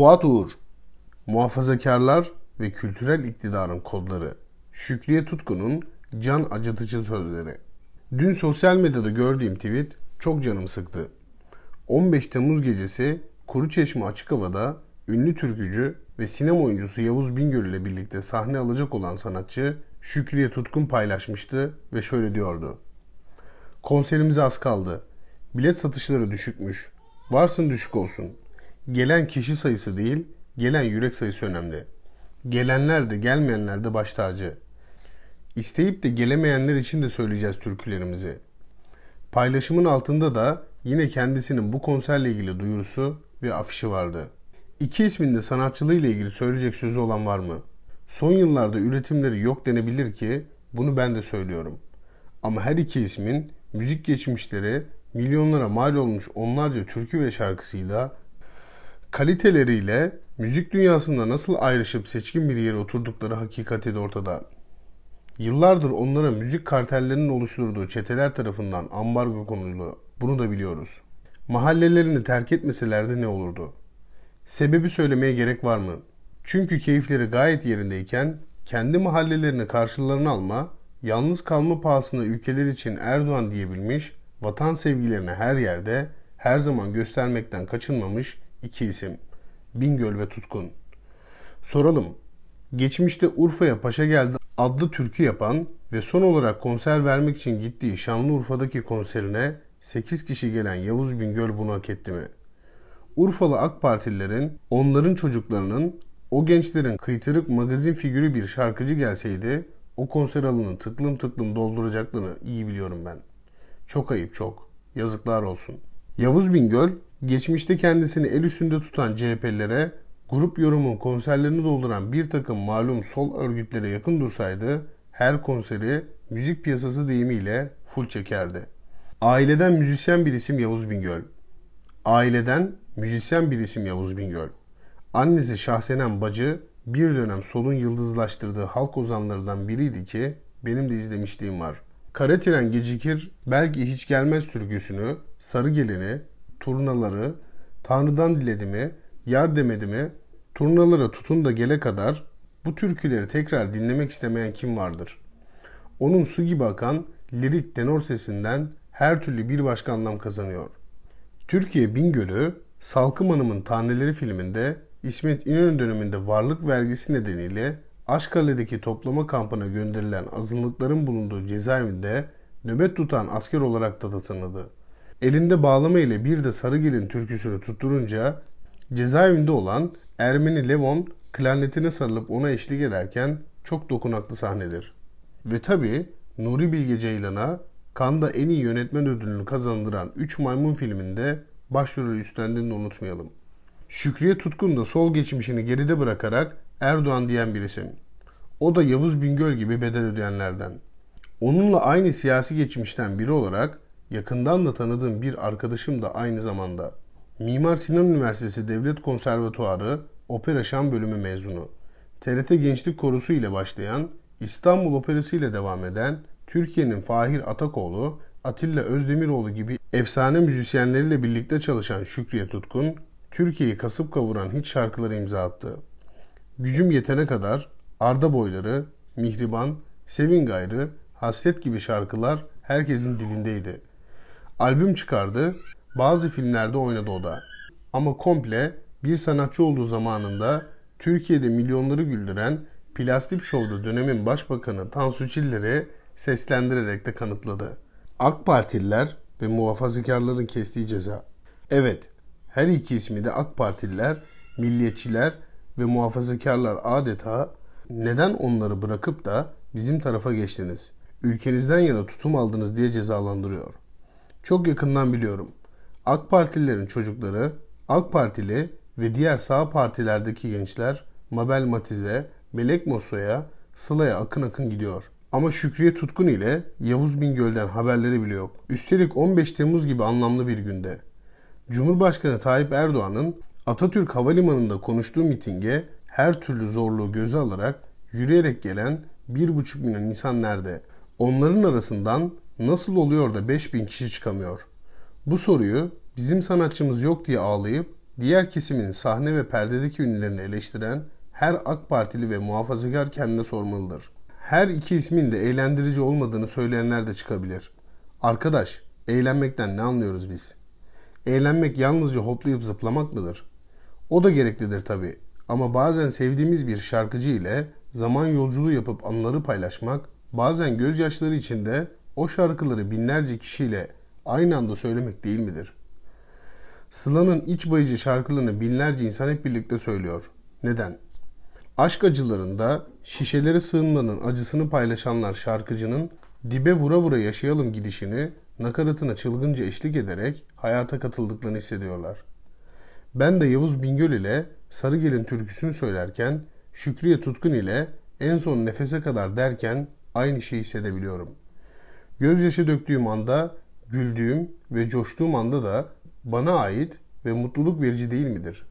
Fuat Uğur, Muhafazakarlar ve Kültürel İktidarın Kodları, Şükriye Tutkun'un can acıtıcı sözleri. Dün sosyal medyada gördüğüm tweet çok canım sıktı. 15 Temmuz gecesi Kuruçeşme açık havada ünlü türkücü ve sinema oyuncusu Yavuz Bingöl ile birlikte sahne alacak olan sanatçı Şükriye Tutkun paylaşmıştı ve şöyle diyordu. Konserimize az kaldı. Bilet satışları düşükmüş. Varsın düşük olsun.'' Gelen kişi sayısı değil, gelen yürek sayısı önemli. Gelenler de gelmeyenler de baş tacı. İsteyip de gelemeyenler için de söyleyeceğiz türkülerimizi. Paylaşımın altında da yine kendisinin bu konserle ilgili duyurusu ve afişi vardı. İki ismin de sanatçılığı ile ilgili söyleyecek sözü olan var mı? Son yıllarda üretimleri yok denebilir ki bunu ben de söylüyorum. Ama her iki ismin müzik geçmişleri milyonlara mal olmuş onlarca türkü ve şarkısıyla kaliteleriyle müzik dünyasında nasıl ayrışıp seçkin bir yere oturdukları hakikati de ortada. Yıllardır onlara müzik kartellerinin oluşturduğu çeteler tarafından ambargo konuldu. Bunu da biliyoruz. Mahallelerini terk etmeselerdi ne olurdu? Sebebi söylemeye gerek var mı? Çünkü keyifleri gayet yerindeyken kendi mahallelerini karşılarına alma, yalnız kalma pahasına ülkeler için Erdoğan diyebilmiş, vatan sevgilerini her yerde, her zaman göstermekten kaçınmamış iki isim Bingöl ve Tutkun. Soralım. Geçmişte Urfa'ya Paşa geldi adlı türkü yapan ve son olarak konser vermek için gittiği Şanlıurfa'daki konserine 8 kişi gelen Yavuz Bingöl bunu hak etti mi? Urfalı AK Partililerin, onların çocuklarının, o gençlerin kıytırık magazin figürü bir şarkıcı gelseydi o konser alanını tıklım tıklım dolduracaklarını iyi biliyorum ben. Çok ayıp çok. Yazıklar olsun. Yavuz Bingöl Geçmişte kendisini el üstünde tutan CHP'lere grup yorumun konserlerini dolduran bir takım malum sol örgütlere yakın dursaydı her konseri müzik piyasası deyimiyle full çekerdi. Aileden müzisyen bir isim Yavuz Bingöl. Aileden müzisyen bir isim Yavuz Bingöl. Annesi Şahsenem Bacı bir dönem solun yıldızlaştırdığı halk ozanlarından biriydi ki benim de izlemişliğim var. Karatiren gecikir belki hiç gelmez türküsünü, sarı gelini turnaları, Tanrı'dan diledi mi, yar demedi mi, turnalara tutun da gele kadar bu türküleri tekrar dinlemek istemeyen kim vardır? Onun su gibi akan lirik tenor sesinden her türlü bir başka anlam kazanıyor. Türkiye Bingöl'ü Salkım Hanım'ın Taneleri filminde İsmet İnönü döneminde varlık vergisi nedeniyle Aşkale'deki toplama kampına gönderilen azınlıkların bulunduğu cezaevinde nöbet tutan asker olarak da tanıdı. Elinde bağlama ile bir de sarı Sarıgil'in türküsünü tutturunca cezaevinde olan Ermeni Levon klarnetine sarılıp ona eşlik ederken çok dokunaklı sahnedir. Ve tabi Nuri Bilge Ceylan'a Kanda en iyi yönetmen ödülünü kazandıran 3 Maymun filminde başrolü üstlendiğini unutmayalım. Şükriye Tutkun da sol geçmişini geride bırakarak Erdoğan diyen bir isim. O da Yavuz Bingöl gibi bedel ödeyenlerden. Onunla aynı siyasi geçmişten biri olarak yakından da tanıdığım bir arkadaşım da aynı zamanda. Mimar Sinan Üniversitesi Devlet Konservatuarı Opera Şan bölümü mezunu. TRT Gençlik Korusu ile başlayan, İstanbul Operası ile devam eden Türkiye'nin Fahir Atakoğlu, Atilla Özdemiroğlu gibi efsane müzisyenleriyle birlikte çalışan Şükriye Tutkun, Türkiye'yi kasıp kavuran hiç şarkıları imza attı. Gücüm yetene kadar, Arda Boyları, Mihriban, Sevin Gayrı, Hasret gibi şarkılar herkesin dilindeydi. Albüm çıkardı. Bazı filmlerde oynadı o da. Ama komple bir sanatçı olduğu zamanında Türkiye'de milyonları güldüren Plastik Show'da dönemin başbakanı Tansu Çiller'i seslendirerek de kanıtladı. AK Partililer ve muhafazakarların kestiği ceza. Evet, her iki ismi de AK Partililer, milliyetçiler ve muhafazakarlar adeta neden onları bırakıp da bizim tarafa geçtiniz, ülkenizden yana tutum aldınız diye cezalandırıyor. Çok yakından biliyorum. AK Partililerin çocukları, AK Partili ve diğer sağ partilerdeki gençler Mabel Matiz'e, Melek Moso'ya, Sıla'ya akın akın gidiyor. Ama Şükriye Tutkun ile Yavuz Bingöl'den haberleri bile yok. Üstelik 15 Temmuz gibi anlamlı bir günde. Cumhurbaşkanı Tayyip Erdoğan'ın Atatürk Havalimanı'nda konuştuğu mitinge her türlü zorluğu göze alarak yürüyerek gelen 1,5 milyon insan nerede? Onların arasından nasıl oluyor da 5000 kişi çıkamıyor? Bu soruyu bizim sanatçımız yok diye ağlayıp diğer kesimin sahne ve perdedeki ünlülerini eleştiren her AK Partili ve muhafazakar kendine sormalıdır. Her iki ismin de eğlendirici olmadığını söyleyenler de çıkabilir. Arkadaş, eğlenmekten ne anlıyoruz biz? Eğlenmek yalnızca hoplayıp zıplamak mıdır? O da gereklidir tabi ama bazen sevdiğimiz bir şarkıcı ile zaman yolculuğu yapıp anıları paylaşmak, bazen gözyaşları içinde o şarkıları binlerce kişiyle aynı anda söylemek değil midir? Sıla'nın iç bayıcı şarkılarını binlerce insan hep birlikte söylüyor. Neden? Aşk acılarında şişelere sığınmanın acısını paylaşanlar şarkıcının dibe vura vura yaşayalım gidişini nakaratına çılgınca eşlik ederek hayata katıldıklarını hissediyorlar. Ben de Yavuz Bingöl ile sarı gelin türküsünü söylerken Şükriye Tutkun ile en son nefese kadar derken aynı şeyi hissedebiliyorum. Gözyaşı döktüğüm anda, güldüğüm ve coştuğum anda da bana ait ve mutluluk verici değil midir?